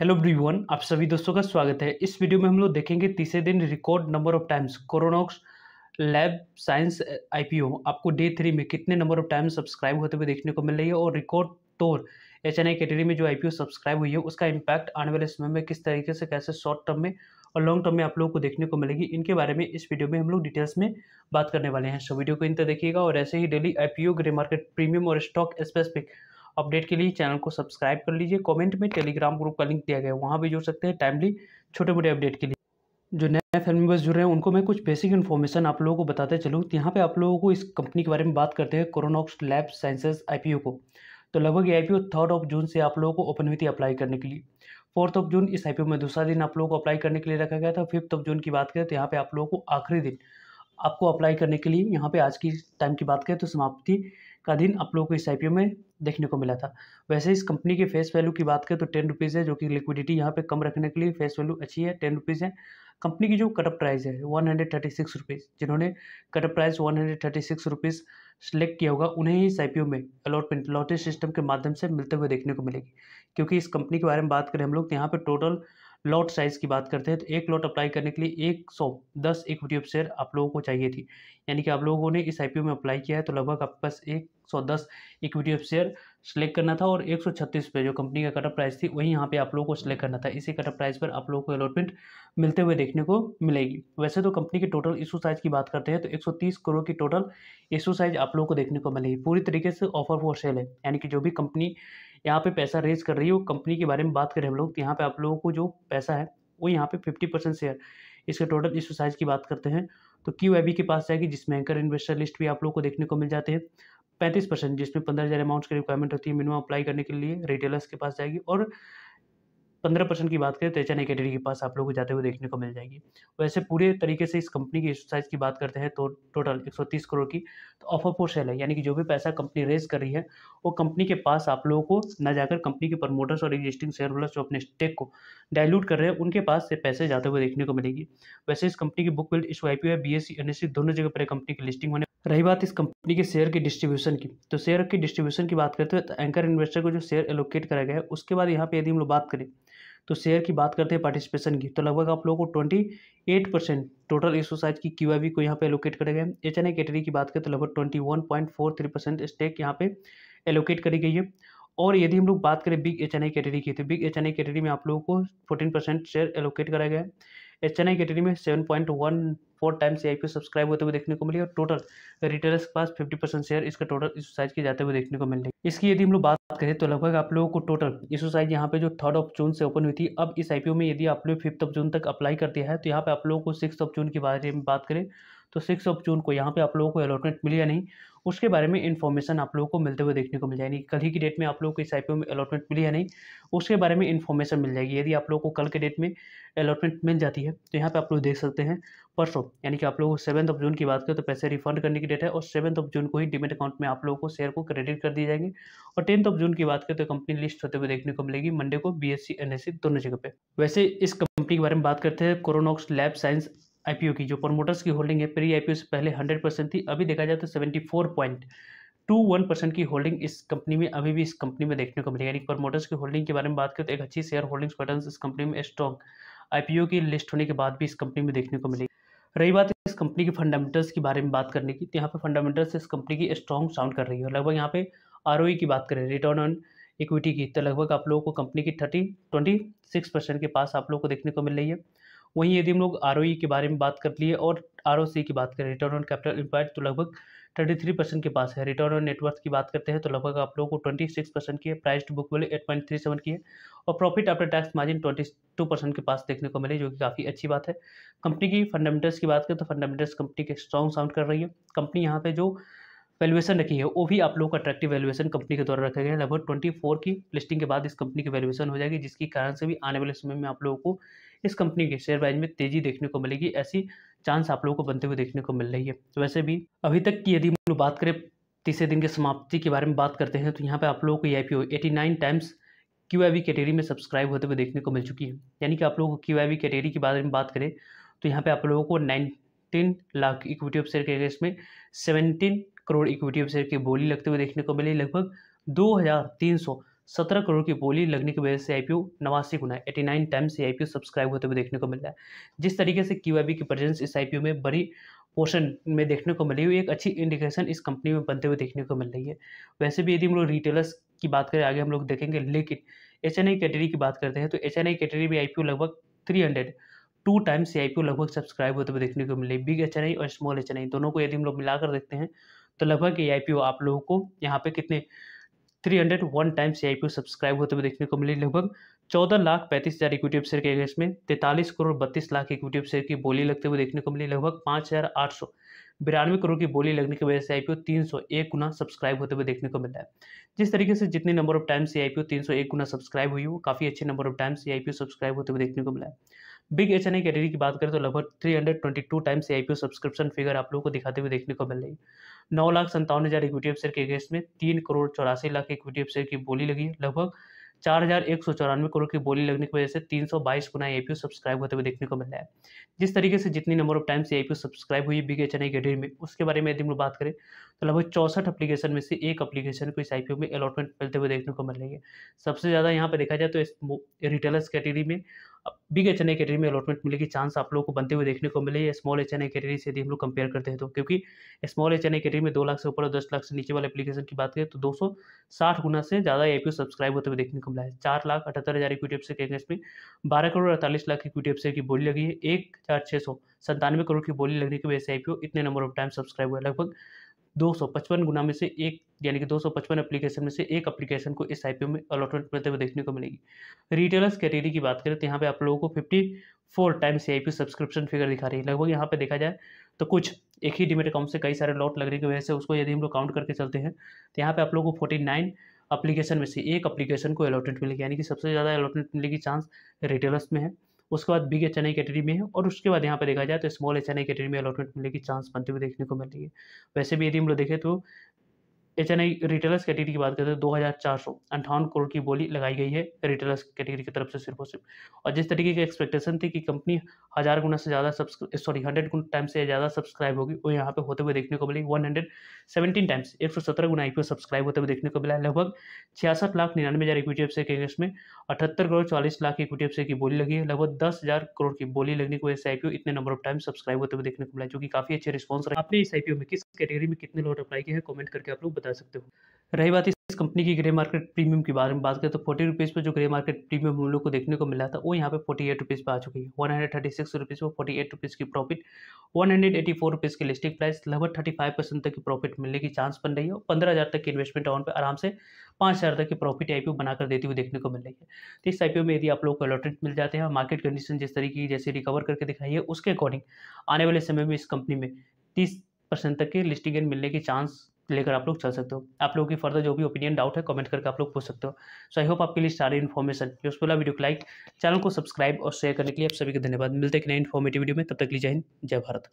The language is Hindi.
हेलो ब्रीवन आप सभी दोस्तों का स्वागत है इस वीडियो में हम लोग देखेंगे तीसरे दिन record number of times Kronox lab science IPO आपको डे थ्री में कितने नंबर ऑफ टाइम्स सब्सक्राइब होते हुए देखने को मिल रही है और रिकॉर्ड तौर एच एन कैटेगरी में जो आई सब्सक्राइब हुई है उसका इम्पैक्ट आने वाले समय में किस तरीके से कैसे शॉर्ट टर्म में और लॉन्ग टर्म में आप लोगों को देखने को मिलेगी इनके बारे में इस वीडियो में हम लोग डिटेल्स में बात करने वाले हैं सो वीडियो को इन तक देखिएगा और ऐसे ही daily I P grey market premium और स्टॉक स्पेसिफिक अपडेट के लिए चैनल को सब्सक्राइब कर लीजिए कमेंट में टेलीग्राम ग्रुप का लिंक दिया गया है वहाँ भी जुड़ सकते हैं टाइमली छोटे मोटे अपडेट के लिए जो नए फैमिली मेम्बर्स जुड़ रहे हैं उनको मैं कुछ बेसिक इन्फॉर्मेशन आप लोगों को बताते चलूँ तो यहाँ पे आप लोगों को इस कंपनी के बारे में बात करते हैं कोरोनॉक्स लैब साइंसेज आई को तो लगभग ये I P third of June से आप लोगों को ओपन हुई थी अप्लाई करने के लिए फोर्थ ऑफ जून इस आई में दूसरा दिन आप लोगों को अप्लाई करने के लिए रखा गया था फिफ्थ ऑफ जून की बात करें तो यहाँ पर आप लोगों को आखिरी दिन आपको अप्लाई करने के लिए यहाँ पे आज की टाइम की बात करें तो समाप्ति का दिन आप लोगों को इस आई में देखने को मिला था वैसे इस कंपनी की फेस वैल्यू की बात करें तो टेन रुपीज़ है जो कि लिक्विडिटी यहाँ पे कम रखने के लिए फेस वैल्यू अच्छी है टेन रुपीज़ है कंपनी की जो कटअप प्राइस है one hundred thirty six rupees जिन्होंने cutoff price one hundred thirty six rupees select किया होगा उन्हें ही इस आई में अलॉटमेंट लॉटरी सिस्टम के माध्यम से मिलते हुए देखने को मिलेगी क्योंकि इस कंपनी के बारे में बात करें हम लोग तो यहाँ पर टोटल लॉट साइज़ की बात करते हैं तो एक लॉट अप्लाई करने के लिए एक सौ दस इक्विटी ऑफ शेयर आप लोगों को चाहिए थी यानी कि आप लोगों ने इस आईपीओ में अप्लाई किया है तो लगभग आपके पास एक सौ दस इक्विटी ऑफ शेयर सेलेक्ट करना था और एक सौ छत्तीस पे जो कंपनी का कटअप प्राइस थी वही यहाँ पे आप लोगों को सिलेक्ट करना था इसी कटअप प्राइस पर आप लोगों को अलॉटमेंट मिलते हुए देखने को मिलेगी वैसे तो कंपनी की टोटल इशू साइज की बात करते हैं तो तीस करोड़ की टोटल इशू साइज आप लोगों को देखने को मिलेगी पूरी तरीके से ऑफर फॉर सेल है यानी कि जो भी कंपनी यहाँ पे पैसा रेज कर रही है वो कंपनी के बारे में बात करें हम लोग तो यहाँ पे आप लोगों को जो पैसा है वो यहाँ पे फिफ्टी परसेंट शेयर इसके टोटल इस साइज की बात करते हैं तो क्यू के पास जाएगी जिसमें एंकर इन्वेस्टर लिस्ट भी आप लोग को देखने को मिल जाते हैं पैंतीस परसेंट जिसमें पंद्रह हज़ार अमाउंट्स की रिक्वायरमेंट होती है मिनिमम अप्लाई करने के लिए रिटेलर्स के पास जाएगी और पंद्रह परसेंट की बात करें तो एच एन अकेडमी के पास आप लोग को जाते हुए देखने को मिल जाएगी वैसे पूरे तरीके से इस कंपनी की एक्सरसाइज की बात करते हैं तो टोटल तीस करोड़ की तो ऑफर फॉर सेल है यानी कि जो भी पैसा कंपनी रेज कर रही है वो कंपनी के पास आप लोगों को न जाकर कंपनी के प्रमोटर्स और एग्जिस्टिंग शेयर होल्डर्स जो अपने स्टेक को डायल्यूट कर रहे हैं उनके पास से पैसे जाते हुए देखने को मिलेगी वैसे इस कंपनी की बुक बिल्ड इस Y P I B S C N दोनों जगह पर कंपनी की लिस्टिंग होने रही बात इस कंपनी के शेयर की डिस्ट्रीब्यूशन की तो शेयर की डिस्ट्रीब्यूशन की बात करते हैं तो एंकर इन्वेस्टर को जो शेयर एलोकेट कराया गया है उसके बाद यहाँ पे यदि हम लोग बात करें तो शेयर की बात करते हैं पार्टिसिपेशन की तो लगभग आप लोगों को twenty eight percent total issue size की क्यू को यहाँ पे एलोकेट करे गए एच एन कैटेगरी की बात करें तो लगभग twenty one point four three percent stake यहाँ पे एलोकेट करी गई है और यदि हम लोग बात करें बिग एच एन कैटेगरी की तो बिग एच एन कैटेगरी में आप लोगों को फोर्टीन परसेंट शेयर एलोकेट कराया गया है एच एन कैटेगरी में seven point one four times A I subscribe होते हुए देखने को मिली और टोटल रिटेलर्स के पास फिफ्टी परसेंट शेयर इसका टोटल इशू साइज के जाते हुए देखने को मिलेगी इसकी यदि हम लोग बात करें तो लगभग आप लोगों को टोटल इशू साइज यहाँ पे जो थर्ड ऑफ जून से ओपन हुई थी अब इस आई में यदि आप लोग फिफ्थ ऑफ जून तक अप्लाई कर दिया है तो यहाँ पे आप लोगों को सिक्स ऑफ जून के बारे में बात करें तो सिक्स ऑफ जून को यहाँ पे आप लोगों को अलॉटमेंट मिली या नहीं उसके बारे में इन्फॉर्मेशन आप लोगों को मिलते हुए देखने को मिल जाएगी कल ही की डेट में आप लोगों को इस आई में अलॉटमेंट मिली या नहीं उसके बारे में इन्फॉर्मेशन मिल जाएगी यदि आप लोगों को कल के डेट में अलॉटमेंट मिल जाती है तो यहाँ पर आप लोग देख सकते हैं परसों यानी कि आप लोगों को सेवन्थ ऑफ जून की बात करें तो पैसे रिफंड करने की डेट है और सेवन्थ ऑफ जून को ही डिमेट अकाउंट में आप लोगों को शेयर को क्रेडिट कर दिए जाएंगे और टेंथ ऑफ जून की बात करें तो कंपनी लिस्ट होते हुए देखने को मिलेगी मंडे को बी एस दोनों जगह पे वैसे इस कंपनी के बारे में बात करते हैं कोरोनॉक्स लैब साइंस आईपीओ की जो प्रमोटर्स की होल्डिंग है प्री आईपीओ से पहले हंड्रेड परसेंट थी अभी देखा जाए तो seventy four point two one percent की होल्डिंग इस कंपनी में अभी भी इस कंपनी में देखने को मिली यानी प्रमोटर्स की होल्डिंग के बारे में बात करें तो एक अच्छी शेयर होल्डिंग्स पैटर्न इस कंपनी में स्ट्रॉन्ग आईपीओ की लिस्ट होने के बाद भी इस कंपनी में देखने को मिलेगी रही बात इस कंपनी के फंडामेंटल्स के बारे में बात करने की तो यहाँ पर फंडामेंटल्स इस कंपनी की स्ट्रॉन्ग साउंड कर रही है लगभग यहाँ पे आर e की बात करें रिटर्न ऑन इक्विटी की तो लगभग आप लोगों को कंपनी की थर्टी ट्वेंटी सिक्स परसेंट के पास आप लोगों को देखने को मिल रही है वहीं यदि हम लोग आर e के बारे में बात कर लिए और आर की बात करें रिटर्न ऑन कैपिटल एम्प्लॉयड तो लगभग थर्टी थ्री परसेंट के पास है रिटर्न ऑन नेटवर्थ की बात करते हैं तो लगभग आप लोगों को ट्वेंटी सिक्स परसेंट की है प्राइस टू बुक वाले एट पॉइंट थ्री सेवन की है और profit after tax margin twenty two percent के पास देखने को मिले जो कि काफ़ी अच्छी बात है कंपनी की फंडामेंटल्स की बात करें तो फंडामेंटल्स कंपनी के स्ट्रॉन्ग साउंड कर रही है कंपनी यहाँ पर जो वैल्यूएशन रखी है वो भी आप लोग अट्रैक्टिव वैल्यूएशन कंपनी के द्वारा रखा गया है लगभग ट्वेंटी फोर की लिस्टिंग के बाद इस कंपनी की वैल्यूएशन हो जाएगी जिसके कारण से भी आने वाले समय में आप लोगों को इस कंपनी के शेयर प्राइस में तेजी देखने को मिलेगी ऐसी चांस आप लोगों को बनते हुए देखने को मिल रही है तो वैसे भी अभी तक की यदि हम लोग बात करें तीसरे दिन के समाप्ति के बारे में बात करते हैं तो यहाँ पर आप लोगों को E I P O eighty nine times Q I B category में सब्सक्राइब होते हुए देखने को मिल चुकी है यानी कि आप लोगों को क्यू आई वी कैटेगरी के बारे में बात करें तो यहाँ पर आप लोगों को nineteen lakh equity of share के अगेंस्ट में सेवनटीन करोड़ इक्विटी शेयर की बोली लगते हुए देखने को मिली लगभग दो सत्रह करोड़ की बोली लगने की वजह से आई पी नवासी गुना एटी नाइन टाइम्स से आई पी सब्सक्राइब होते हुए देखने को मिल रहा है जिस तरीके से क्यू की प्रेजेंस इस आई में बड़ी पोर्शन में देखने को मिली हुई एक अच्छी इंडिकेशन इस कंपनी में बनते हुए देखने को मिल रही है वैसे भी यदि हम लोग रिटेलर्स की बात करें आगे हम लोग देखेंगे लेकिन एच एन आई कैटेगरी की बात करते हैं तो एच एन आई कैटेगरी भी आई पी लगभग three hundred two times C I P लगभग सब्सक्राइब होते हुए देखने को मिले बिग एच एन आई और स्मॉल एच एन आई दोनों को यदि हम लोग मिलाकर देखते हैं तो लगभग ये आई आप लोगों को यहाँ पे कितने 301 टाइम्स ए आई सब्सक्राइब होते हुए देखने को मिली लगभग चौदह लाख पैंतीस हज़ार इक्विटी शेयर के अगेंस्ट में तैंतालीस करोड़ बत्तीस लाख इक्विटी शेयर की बोली लगते हुए देखने को मिली लगभग पाँच हज़ार आठ सौ बिरानवे करोड़ की बोली लगने की वजह से आई तीन सौ एक गुना सब्सक्राइब होते हुए देखने को मिला है जिस तरीके से जितने नंबर ऑफ टाइम्स ये आई तीन सौ एक गुना सब्सक्राइब हुई वो काफ़ी अच्छे नंबर ऑफ टाइम्स ये आई सब्सक्राइब होते हुए देखने को मिला है बिग एच एन की बात करें तो लगभग three hundred twenty two times I subscription figure आप लोगों को दिखाते हुए देखने को मिल रही है नौ लाख संतावन हज़ार इक्विटी अफसर के अगेंस्ट में तीन करोड़ चौरासी लाख इक्विटी अफसर की बोली लगी लगभग चार हज़ार एक सौ चौरानवे करोड़ की बोली लगने की वजह से तीन सौ बाईस गुना ए सब्सक्राइब होते हुए देखने को मिल रहा है जिस तरीके से जितनी नंबर ऑफ टाइम्स ए सब्सक्राइब हुई बिग एच एन आई में उसके बारे में यदि हम लोग बात करें तो लगभग चौसठ अपलीकेशन में से एक अपलीकेशन को इस आई में अलॉटमेंट मिलते हुए देखने को मिल रही है सबसे ज़्यादा यहाँ पर देखा जाए तो इस रिटेलर्स कैटेगरी में बिग एच एन कैटेगरी में अलॉटमेंट की चांस आप लोगों को बनते हुए देखने को मिले स्मॉल एच एन कैटेगरी से यदि हम लोग कंपेयर करते हैं तो क्योंकि स्मॉल एच एन कैटेगरी में दो लाख से ऊपर और दस लाख से नीचे वाले एप्लीकेशन की बात करें तो दो सौ साठ गुना से ज़्यादा ए सब्सक्राइब होते हुए देखने को मिला है चार लाख अठहत्तर हज़ार इक्विटी एफ से अगेंस्ट में बारह करोड़ अड़तालीस लाख इक्विटी एफ की बोली लगी है एक हज़ार छः सौ संतानवे करोड़ की बोली लगने की वजह से आई इतने नंबर ऑफ टाइम सब्सक्राइब हुआ है लगभग 255 गुना में से एक यानी कि 255 एप्लीकेशन में से एक एप्लीकेशन को इस ओ में अलॉटमेंट मिलते हुए देखने को मिलेगी रिटेलर्स कैटेगरी की बात करें तो यहाँ पे आप लोगों को 54 टाइम्स आई सब्सक्रिप्शन फिगर दिखा रही है लगभग यहाँ पे देखा जाए तो कुछ एक ही डिमेट अकाउंट से कई सारे लॉट लगने की वजह से उसको यदि हम लोग काउंट करके चलते हैं तो यहाँ पर आप लोगों को फोर्टी नाइन अप्लीकेशन में से एक अप्लीकेशन को अलॉटमेंट मिलेगी यानी कि सबसे ज़्यादा अलॉटमेंट मिलने की चांस रिटेलर्स में है उसके बाद big H N I category में है और उसके बाद यहाँ पर देखा जाए तो small H N I category में अलॉटमेंट मिलने की चांस बनते हुए देखने को मिल रही है वैसे भी यदि हम लोग देखें तो H N I retailers category की बात करते हैं तो दो हज़ार चार सौ अंठावन करोड़ की बोली लगाई गई है रिटेलर्स कैटेगरी की तरफ से सिर्फ और सिर्फ और जिस तरीके की एक्सपेक्टेशन थी कि कंपनी हज़ार गुना से ज़्यादा सब्सक्राइब सॉरी हंड्रेड टाइम से ज़्यादा सब्सक्राइब होगी वो यहाँ पे होते हुए देखने को मिली वन हंड्रेड सेवेंटीन टाइम्स एक सौ सत्रह गुना आई सब्सक्राइब होते हुए देखने को मिला लगभग छियासठ लाख निन्यानवे हज़ार इक्विटी एफ के इसमें में अठहत्तर करोड़ चालीस लाख इक्विटी एफ की बोली लगी है लगभग दस हज़ार करोड़ की बोली लगने की वजह से आई इतने नंबर ऑफ टाइम सब्सक्राइब होते हुए देखने को मिला जो कि काफ़ी अच्छे रिस्पॉन्स रहे आपने इस आई में किस कैटेगरी में कितने लोगों अप्लाई किया है कमेंट करके आप लोग बता सकते हो रही बात इस कंपनी की ग्रे मार्केट प्रीमियम के बारे में बात करें तो फोर्टी रुपीज़ पर जो ग्रे मार्केट प्रीमियम हम लोग को देखने को मिला था वो यहाँ पे फोर्टी एट रुपीज़ पर आ चुकी है one hundred thirty six rupees पर फोर्टी एट रुपीज़ की profit one hundred eighty four rupees की लिस्टिंग प्राइस लगभग थर्टी फाइव परसेंट तक की प्रॉफिट मिलने की चांस बन रही है और पंद्रह हज़ार तक की इन्वेस्टमेंट अमाउंट पर आराम से पाँच हज़ार तक की प्रॉफिट आई बनाकर देती हुई देखने को मिल रही है तो इस आई में यदि आप लोग को अलॉटमेंट मिल जाते हैं मार्केट कंडीशन जिस तरीके की जैसे रिकवर करके दिखाई है उसके अकॉर्डिंग आने वाले समय में इस कंपनी में तीस परसेंट तक के लिस्टिंग गेन मिलने के चांस लेकर आप लोग चल सकते हो आप लोगों की फर्दर जो भी ओपिनियन डाउट है कमेंट करके आप लोग पूछ सकते हो सो आई होप आपके लिए सारी इन्फॉर्मेशन यूजफुल है वीडियो को लाइक चैनल को सब्सक्राइब और शेयर करने के लिए आप सभी का धन्यवाद मिलते हैं एक नए इन्फॉर्मेटिव वीडियो में तब तक लीजिए हिंद जय भारत